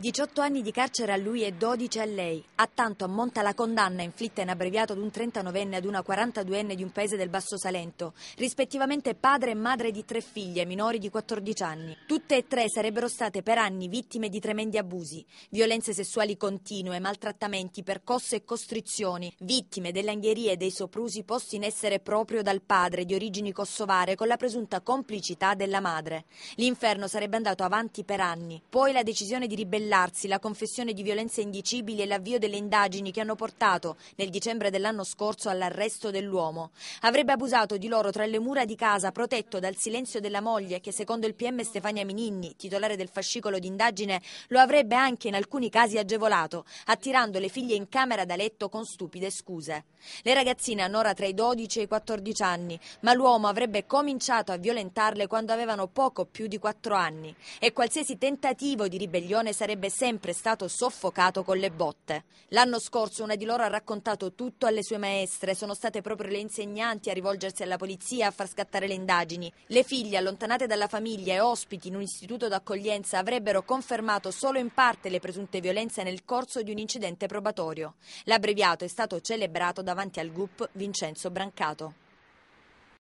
18 anni di carcere a lui e 12 a lei. A tanto ammonta la condanna inflitta in abbreviato ad un 39enne e ad una 42enne di un paese del Basso Salento, rispettivamente padre e madre di tre figlie, minori di 14 anni. Tutte e tre sarebbero state per anni vittime di tremendi abusi, violenze sessuali continue, maltrattamenti, percosse e costrizioni, vittime delle angherie e dei soprusi posti in essere proprio dal padre di origini kosovare con la presunta complicità della madre. L'inferno sarebbe andato avanti per anni. Poi la decisione di ribellarsi ribellarsi, la confessione di violenze indicibili e l'avvio delle indagini che hanno portato, nel dicembre dell'anno scorso, all'arresto dell'uomo. Avrebbe abusato di loro tra le mura di casa, protetto dal silenzio della moglie che, secondo il PM Stefania Mininni, titolare del fascicolo d'indagine, lo avrebbe anche in alcuni casi agevolato, attirando le figlie in camera da letto con stupide scuse. Le ragazzine hanno ora tra i 12 e i 14 anni, ma l'uomo avrebbe cominciato a violentarle quando avevano poco più di 4 anni e qualsiasi tentativo di ribellione sarebbe sarebbe sempre stato soffocato con le botte. L'anno scorso una di loro ha raccontato tutto alle sue maestre, sono state proprio le insegnanti a rivolgersi alla polizia a far scattare le indagini. Le figlie allontanate dalla famiglia e ospiti in un istituto d'accoglienza avrebbero confermato solo in parte le presunte violenze nel corso di un incidente probatorio. L'abbreviato è stato celebrato davanti al GUP Vincenzo Brancato.